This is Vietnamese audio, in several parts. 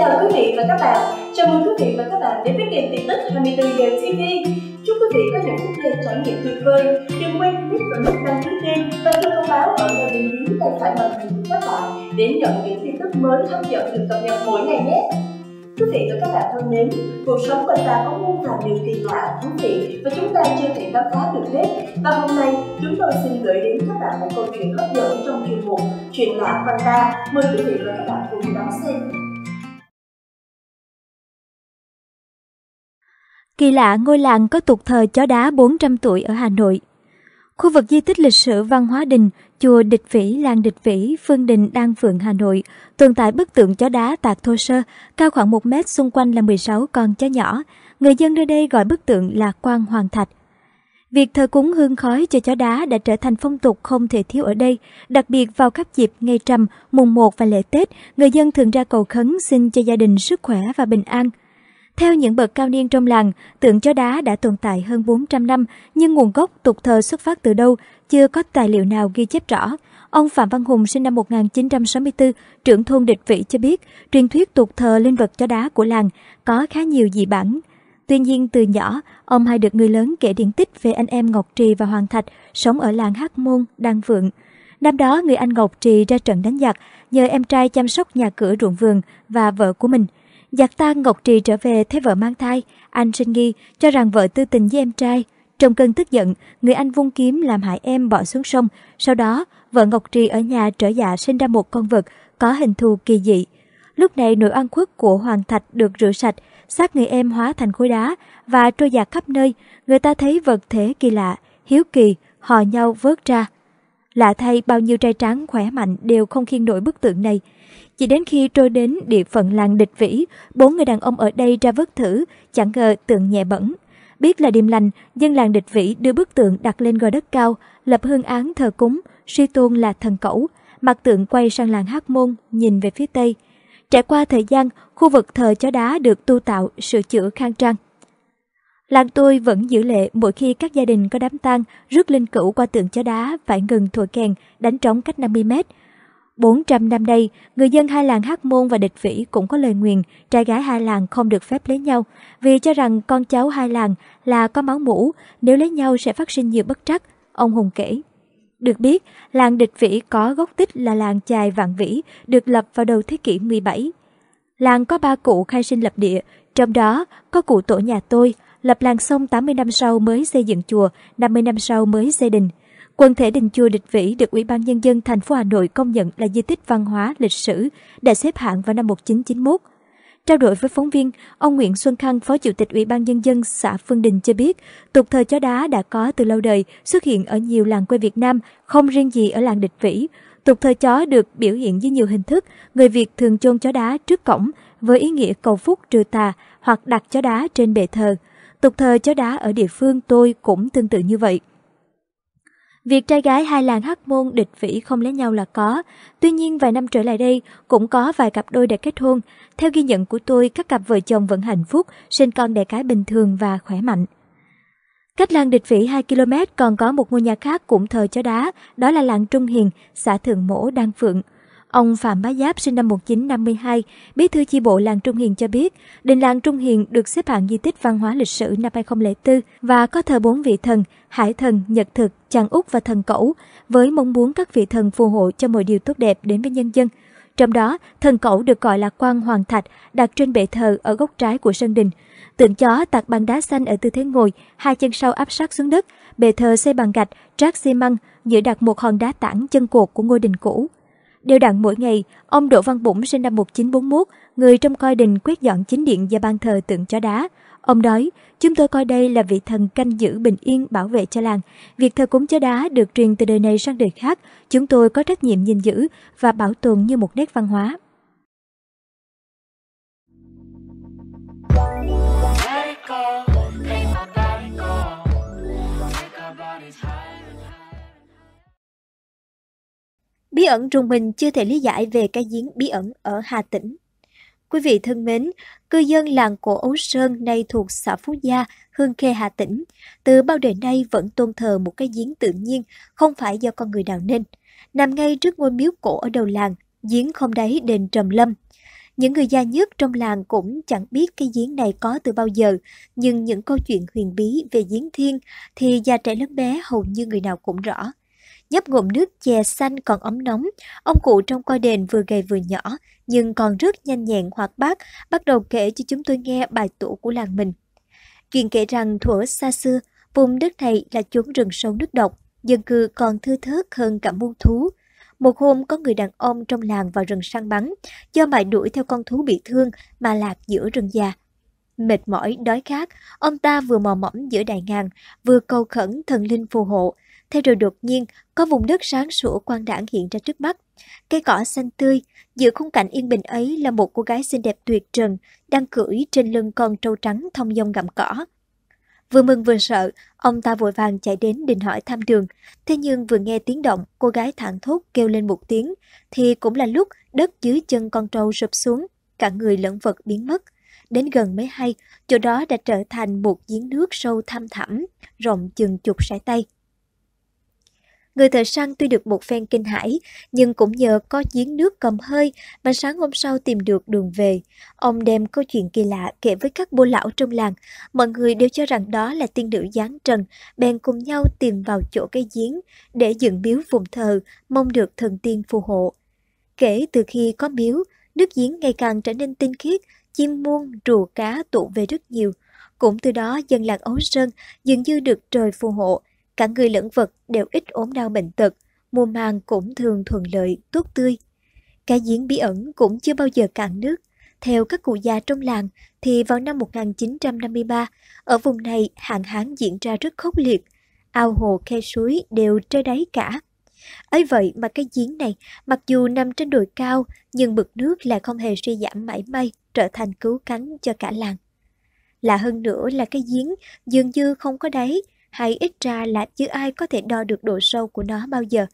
chào quý vị và các bạn. Chào mừng quý vị và các bạn đến với kênh tin tức 24 giờ TV. Chúc quý vị có những phút giây trải nghiệm tuyệt vời. Đừng quên click vào nút đăng ký kênh và chuông thông báo ở ngay bên dưới tay phải màn hình của các bạn để nhận những tin tức mới hấp dẫn được cập nhật mỗi ngày nhé. Quý vị và các bạn thân mến, cuộc sống của ta có muôn vàn điều kỳ lạ, thú vị và chúng ta chưa thể khám phá được hết. Và hôm nay, chúng tôi xin gửi đến các bạn một câu chuyện hấp dẫn trong chuyên mục Chuyện lạ của ta. Mời quý vị và các bạn cùng đón xem. Kỳ lạ ngôi làng có tục thờ chó đá 400 tuổi ở Hà Nội. Khu vực di tích lịch sử văn hóa đình, chùa Địch Vĩ, làng Địch Vĩ, Phương Đình, Đan Phượng, Hà Nội, tồn tại bức tượng chó đá tạc thô sơ, cao khoảng 1 mét xung quanh là 16 con chó nhỏ. Người dân nơi đây gọi bức tượng là quan Hoàng Thạch. Việc thờ cúng hương khói cho chó đá đã trở thành phong tục không thể thiếu ở đây, đặc biệt vào các dịp ngày trầm, mùng 1 và lễ Tết, người dân thường ra cầu khấn xin cho gia đình sức khỏe và bình an. Theo những bậc cao niên trong làng, tượng chó đá đã tồn tại hơn 400 năm, nhưng nguồn gốc tục thờ xuất phát từ đâu chưa có tài liệu nào ghi chép rõ. Ông Phạm Văn Hùng sinh năm 1964, trưởng thôn Địch Vị cho biết, truyền thuyết tục thờ linh vật chó đá của làng có khá nhiều dị bản. Tuy nhiên từ nhỏ, ông hay được người lớn kể điển tích về anh em Ngọc Trì và Hoàng Thạch sống ở làng Hát Môn, Đan Vượng. Năm đó, người anh Ngọc Trì ra trận đánh giặc, nhờ em trai chăm sóc nhà cửa ruộng vườn và vợ của mình – Giặc ta Ngọc Trì trở về thấy vợ mang thai, anh sinh nghi, cho rằng vợ tư tình với em trai. Trong cơn tức giận, người anh vung kiếm làm hại em bỏ xuống sông. Sau đó, vợ Ngọc Trì ở nhà trở dạ sinh ra một con vật có hình thù kỳ dị. Lúc này nội oan khuất của Hoàng Thạch được rửa sạch, xác người em hóa thành khối đá và trôi dạt khắp nơi. Người ta thấy vật thể kỳ lạ, hiếu kỳ, hò nhau vớt ra. Lạ thay bao nhiêu trai tráng khỏe mạnh đều không khiên nổi bức tượng này. Chỉ đến khi trôi đến địa phận làng địch vĩ, bốn người đàn ông ở đây ra vớt thử, chẳng ngờ tượng nhẹ bẩn. Biết là điềm lành, dân làng địch vĩ đưa bức tượng đặt lên gò đất cao, lập hương án thờ cúng, suy tôn là thần cẩu. Mặt tượng quay sang làng Hát Môn, nhìn về phía tây. Trải qua thời gian, khu vực thờ chó đá được tu tạo, sửa chữa khang trang. Làng tôi vẫn giữ lệ mỗi khi các gia đình có đám tang rước linh cữu qua tượng chó đá phải ngừng thổi kèn, đánh trống cách 50 mét. 400 năm nay, người dân hai làng Hát Môn và Địch Vĩ cũng có lời nguyền trai gái hai làng không được phép lấy nhau vì cho rằng con cháu hai làng là có máu mũ, nếu lấy nhau sẽ phát sinh nhiều bất trắc, ông Hùng kể. Được biết, làng Địch Vĩ có gốc tích là làng chài Vạn Vĩ, được lập vào đầu thế kỷ 17. Làng có ba cụ khai sinh lập địa, trong đó có cụ tổ nhà tôi – lập làng xong 80 năm sau mới xây dựng chùa, 50 năm sau mới xây đình. Quần thể đình chùa Địch Vĩ được Ủy ban Nhân dân thành phố Hà Nội công nhận là di tích văn hóa lịch sử, đã xếp hạng vào năm 1991. Trao đổi với phóng viên, ông Nguyễn Xuân Khang, Phó Chủ tịch Ủy ban Nhân dân xã Phương Đình cho biết, tục thờ chó đá đã có từ lâu đời, xuất hiện ở nhiều làng quê Việt Nam, không riêng gì ở làng Địch Vĩ. Tục thờ chó được biểu hiện dưới nhiều hình thức, người Việt thường chôn chó đá trước cổng với ý nghĩa cầu phúc trừ tà hoặc đặt chó đá trên bệ thờ. Tục thờ chó đá ở địa phương tôi cũng tương tự như vậy. Việc trai gái hai làng hắc môn địch vĩ không lấy nhau là có, tuy nhiên vài năm trở lại đây cũng có vài cặp đôi đã kết hôn. Theo ghi nhận của tôi, các cặp vợ chồng vẫn hạnh phúc, sinh con đẻ cái bình thường và khỏe mạnh. Cách làng địch vĩ 2 km còn có một ngôi nhà khác cũng thờ chó đá, đó là làng Trung Hiền, xã Thượng Mỗ, Đan Phượng. Ông Phạm Bá Giáp sinh năm 1952, bí thư chi bộ làng Trung Hiền cho biết, đình làng Trung Hiền được xếp hạng di tích văn hóa lịch sử năm 2004 và có thờ bốn vị thần, hải thần, nhật thực, chàng út và thần cẩu, với mong muốn các vị thần phù hộ cho mọi điều tốt đẹp đến với nhân dân. Trong đó, thần cẩu được gọi là quan hoàng thạch đặt trên bệ thờ ở góc trái của sân đình. Tượng chó tạc bằng đá xanh ở tư thế ngồi, hai chân sau áp sát xuống đất, bệ thờ xây bằng gạch, trát xi măng, giữa đặt một hòn đá tảng chân cột của ngôi đình cũ. Đều đặn mỗi ngày, ông Đỗ Văn Bủng sinh năm 1941, người trong coi đình quyết dọn chính điện và ban thờ tượng chó đá. Ông nói, chúng tôi coi đây là vị thần canh giữ bình yên bảo vệ cho làng. Việc thờ cúng chó đá được truyền từ đời này sang đời khác, chúng tôi có trách nhiệm gìn giữ và bảo tồn như một nét văn hóa. Bí ẩn rùng mình chưa thể lý giải về cái giếng bí ẩn ở Hà Tĩnh. Quý vị thân mến, cư dân làng cổ Ấu Sơn nay thuộc xã Phú Gia, Hương Khê, Hà Tĩnh, từ bao đời nay vẫn tôn thờ một cái giếng tự nhiên, không phải do con người đào nên. Nằm ngay trước ngôi miếu cổ ở đầu làng, giếng không đáy đền Trầm Lâm. Những người gia nhất trong làng cũng chẳng biết cái giếng này có từ bao giờ, nhưng những câu chuyện huyền bí về giếng thiên thì già trẻ lớn bé hầu như người nào cũng rõ nhấp ngụm nước chè xanh còn ấm nóng. Ông cụ trong coi đền vừa gầy vừa nhỏ, nhưng còn rất nhanh nhẹn hoạt bát, bắt đầu kể cho chúng tôi nghe bài tủ của làng mình. Kiền kể rằng thuở xa xưa, vùng đất này là chốn rừng sâu nước độc, dân cư còn thưa thớt hơn cả muôn thú. Một hôm có người đàn ông trong làng vào rừng săn bắn, do mãi đuổi theo con thú bị thương mà lạc giữa rừng già. Mệt mỏi, đói khát, ông ta vừa mò mẫm giữa đại ngàn, vừa cầu khẩn thần linh phù hộ, Thế rồi đột nhiên, có vùng đất sáng sủa quang đảng hiện ra trước mắt. Cây cỏ xanh tươi, giữa khung cảnh yên bình ấy là một cô gái xinh đẹp tuyệt trần, đang cưỡi trên lưng con trâu trắng thông dong gặm cỏ. Vừa mừng vừa sợ, ông ta vội vàng chạy đến định hỏi thăm đường. Thế nhưng vừa nghe tiếng động, cô gái thản thốt kêu lên một tiếng, thì cũng là lúc đất dưới chân con trâu sụp xuống, cả người lẫn vật biến mất. Đến gần mới hay, chỗ đó đã trở thành một giếng nước sâu thăm thẳm, rộng chừng chục sải tay. Người thợ săn tuy được một phen kinh hãi, nhưng cũng nhờ có giếng nước cầm hơi mà sáng hôm sau tìm được đường về. Ông đem câu chuyện kỳ lạ kể với các bô lão trong làng. Mọi người đều cho rằng đó là tiên nữ giáng trần, bèn cùng nhau tìm vào chỗ cái giếng để dựng miếu vùng thờ, mong được thần tiên phù hộ. Kể từ khi có miếu, nước giếng ngày càng trở nên tinh khiết, chim muông, rùa cá tụ về rất nhiều. Cũng từ đó dân làng Ấu Sơn dường như được trời phù hộ, Cả người lẫn vật đều ít ốm đau bệnh tật, mùa màng cũng thường thuận lợi, tốt tươi. Cái giếng bí ẩn cũng chưa bao giờ cạn nước. Theo các cụ già trong làng thì vào năm 1953, ở vùng này hạn hán diễn ra rất khốc liệt. Ao hồ khe suối đều trơ đáy cả. ấy vậy mà cái giếng này, mặc dù nằm trên đồi cao, nhưng mực nước lại không hề suy giảm mãi may, trở thành cứu cánh cho cả làng. Lạ hơn nữa là cái giếng dường như không có đáy, hay ít ra là chưa ai có thể đo được độ sâu của nó bao giờ.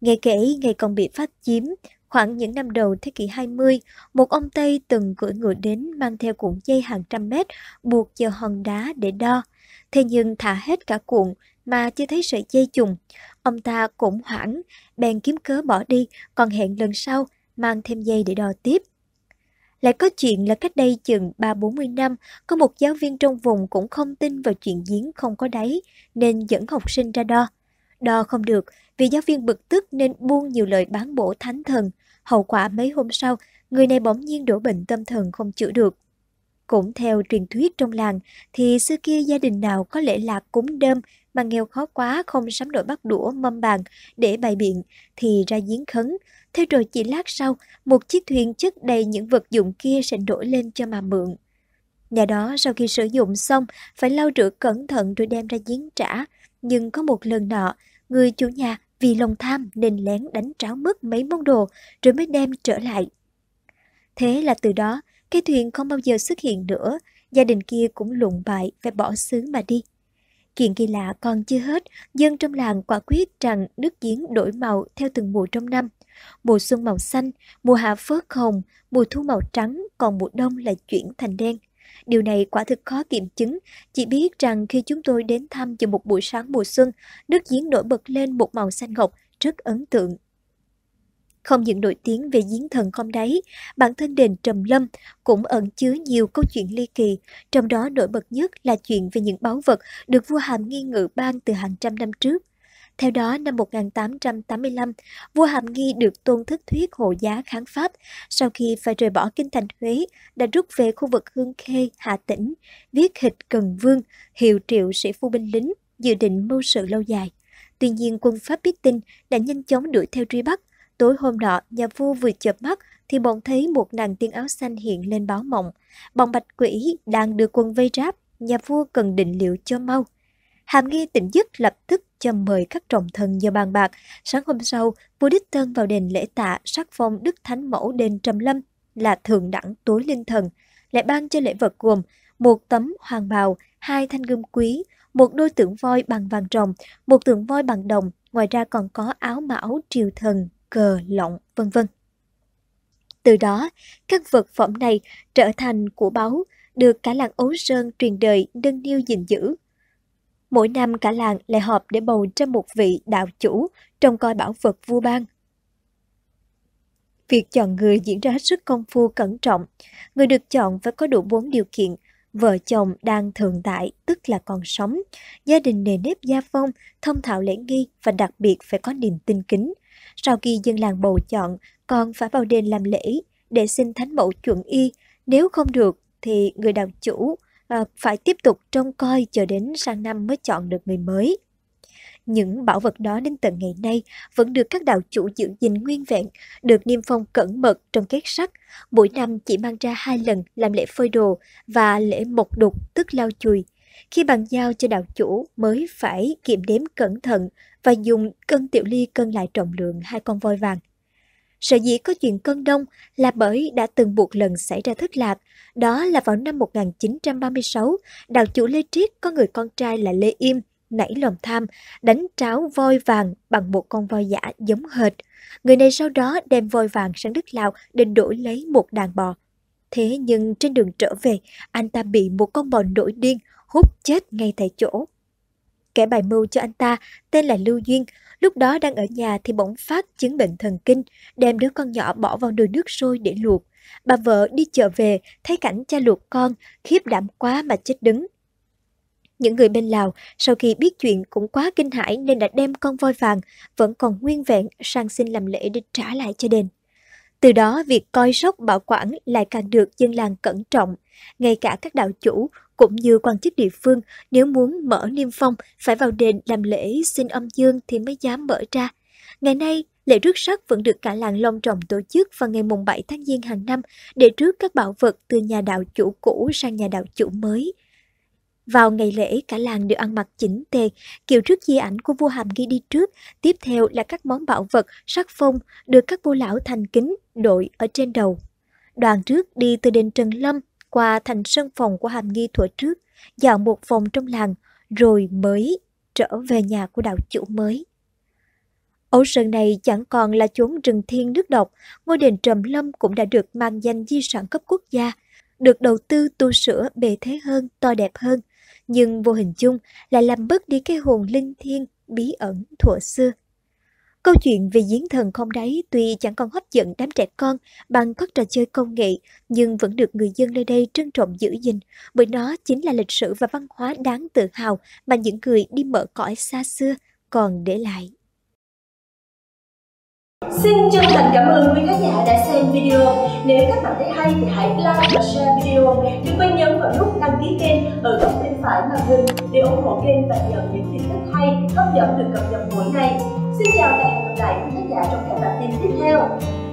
Nghe kể ngày còn bị phát chiếm, khoảng những năm đầu thế kỷ 20, một ông Tây từng cưỡi ngựa đến mang theo cuộn dây hàng trăm mét buộc vào hòn đá để đo. Thế nhưng thả hết cả cuộn mà chưa thấy sợi dây trùng. Ông ta cũng hoảng, bèn kiếm cớ bỏ đi, còn hẹn lần sau mang thêm dây để đo tiếp. Lại có chuyện là cách đây chừng 3-40 năm, có một giáo viên trong vùng cũng không tin vào chuyện giếng không có đáy, nên dẫn học sinh ra đo. Đo không được, vì giáo viên bực tức nên buông nhiều lời bán bổ thánh thần. Hậu quả mấy hôm sau, người này bỗng nhiên đổ bệnh tâm thần không chữa được. Cũng theo truyền thuyết trong làng, thì xưa kia gia đình nào có lễ lạc cúng đơm mà nghèo khó quá không sắm nổi bắt đũa mâm bàn để bày biện thì ra giếng khấn. Thế rồi chỉ lát sau, một chiếc thuyền chất đầy những vật dụng kia sẽ đổi lên cho mà mượn. Nhà đó sau khi sử dụng xong phải lau rửa cẩn thận rồi đem ra giếng trả. Nhưng có một lần nọ, người chủ nhà vì lòng tham nên lén đánh tráo mất mấy món đồ rồi mới đem trở lại. Thế là từ đó, cái thuyền không bao giờ xuất hiện nữa, gia đình kia cũng lụng bại phải bỏ xứ mà đi. Chuyện kỳ lạ còn chưa hết, dân trong làng quả quyết rằng nước giếng đổi màu theo từng mùa trong năm. Mùa xuân màu xanh, mùa hạ phớt hồng, mùa thu màu trắng, còn mùa đông lại chuyển thành đen. Điều này quả thực khó kiểm chứng, chỉ biết rằng khi chúng tôi đến thăm vào một buổi sáng mùa xuân, nước giếng nổi bật lên một màu xanh ngọc, rất ấn tượng. Không những nổi tiếng về diễn thần không đáy, bản thân đền Trầm Lâm cũng ẩn chứa nhiều câu chuyện ly kỳ, trong đó nổi bật nhất là chuyện về những báu vật được vua Hàm Nghi ngự ban từ hàng trăm năm trước. Theo đó, năm 1885, vua Hàm Nghi được tôn thức thuyết hộ giá kháng Pháp sau khi phải rời bỏ kinh thành Huế, đã rút về khu vực Hương Khê, Hà Tĩnh, viết hịch Cần Vương, hiệu triệu sĩ phu binh lính, dự định mưu sự lâu dài. Tuy nhiên, quân Pháp biết tin đã nhanh chóng đuổi theo truy bắt, Tối hôm nọ, nhà vua vừa chợp mắt thì bỗng thấy một nàng tiên áo xanh hiện lên báo mộng. Bọn bạch quỷ đang đưa quân vây ráp, nhà vua cần định liệu cho mau. Hàm Nghi tỉnh giấc lập tức cho mời các trọng thần giờ bàn bạc. Sáng hôm sau, vua đích thân vào đền lễ tạ sắc phong Đức Thánh Mẫu đền Trầm Lâm là thượng đẳng tối linh thần. Lại ban cho lễ vật gồm một tấm hoàng bào, hai thanh gươm quý, một đôi tượng voi bằng vàng rồng, một tượng voi bằng đồng, ngoài ra còn có áo mão triều thần cờ, lọng, vân vân. Từ đó, các vật phẩm này trở thành của báu, được cả làng Ấu Sơn truyền đời nâng niu gìn giữ. Mỗi năm cả làng lại họp để bầu ra một vị đạo chủ trông coi bảo vật vua ban. Việc chọn người diễn ra hết sức công phu cẩn trọng. Người được chọn phải có đủ bốn điều kiện. Vợ chồng đang thường tại, tức là còn sống. Gia đình nề nếp gia phong, thông thạo lễ nghi và đặc biệt phải có niềm tin kính, sau khi dân làng bầu chọn, còn phải vào đền làm lễ để xin thánh mẫu chuẩn y. Nếu không được thì người đạo chủ à, phải tiếp tục trông coi chờ đến sang năm mới chọn được người mới. Những bảo vật đó đến tận ngày nay vẫn được các đạo chủ giữ gìn nguyên vẹn, được niêm phong cẩn mật trong két sắt. Mỗi năm chỉ mang ra hai lần làm lễ phơi đồ và lễ mộc đục tức lau chùi. Khi bàn giao cho đạo chủ mới phải kiểm đếm cẩn thận và dùng cân tiểu ly cân lại trọng lượng hai con voi vàng. Sở dĩ có chuyện cân đông là bởi đã từng một lần xảy ra thất lạc, đó là vào năm 1936, đạo chủ Lê Triết có người con trai là Lê Im, nảy lòng tham, đánh tráo voi vàng bằng một con voi giả giống hệt. Người này sau đó đem voi vàng sang Đức Lào để đổi lấy một đàn bò. Thế nhưng trên đường trở về, anh ta bị một con bò nổi điên, hút chết ngay tại chỗ. Kẻ bài mưu cho anh ta tên là Lưu Duyên, lúc đó đang ở nhà thì bỗng phát chứng bệnh thần kinh, đem đứa con nhỏ bỏ vào nồi nước sôi để luộc. Bà vợ đi chợ về, thấy cảnh cha luộc con, khiếp đảm quá mà chết đứng. Những người bên Lào sau khi biết chuyện cũng quá kinh hãi nên đã đem con voi vàng vẫn còn nguyên vẹn sang xin làm lễ để trả lại cho đền. Từ đó, việc coi sóc bảo quản lại càng được dân làng cẩn trọng. Ngay cả các đạo chủ cũng như quan chức địa phương, nếu muốn mở niêm phong, phải vào đền làm lễ xin âm dương thì mới dám mở ra. Ngày nay, lễ rước sắc vẫn được cả làng Long Trọng tổ chức vào ngày mùng 7 tháng Giêng hàng năm để rước các bảo vật từ nhà đạo chủ cũ sang nhà đạo chủ mới. Vào ngày lễ, cả làng đều ăn mặc chỉnh tề, kiểu trước di ảnh của vua Hàm Nghi đi trước, tiếp theo là các món bảo vật, sắc phong được các vua lão thành kính đội ở trên đầu. Đoàn trước đi từ đền Trần Lâm qua thành sân phòng của hàm nghi thuở trước, dạo một vòng trong làng, rồi mới trở về nhà của đạo chủ mới. Ấu sơn này chẳng còn là chốn rừng thiên nước độc, ngôi đền Trầm Lâm cũng đã được mang danh di sản cấp quốc gia, được đầu tư tu sửa bề thế hơn, to đẹp hơn, nhưng vô hình chung lại làm bớt đi cái hồn linh thiêng bí ẩn thuở xưa. Câu chuyện về giếng thần không đáy tuy chẳng còn hấp dẫn đám trẻ con bằng các trò chơi công nghệ, nhưng vẫn được người dân nơi đây trân trọng giữ gìn, bởi nó chính là lịch sử và văn hóa đáng tự hào mà những người đi mở cõi xa xưa còn để lại. Xin chân thành cảm ơn quý khán giả đã xem video. Nếu các bạn thấy hay thì hãy like và share video. Đừng quên nhấn vào nút đăng ký kênh ở góc bên phải màn hình để ủng hộ kênh và nhận những tin tức hay hấp dẫn được cập nhật mỗi ngày. Xin chào và hẹn gặp lại quý khán giả trong các bản tin tiếp theo.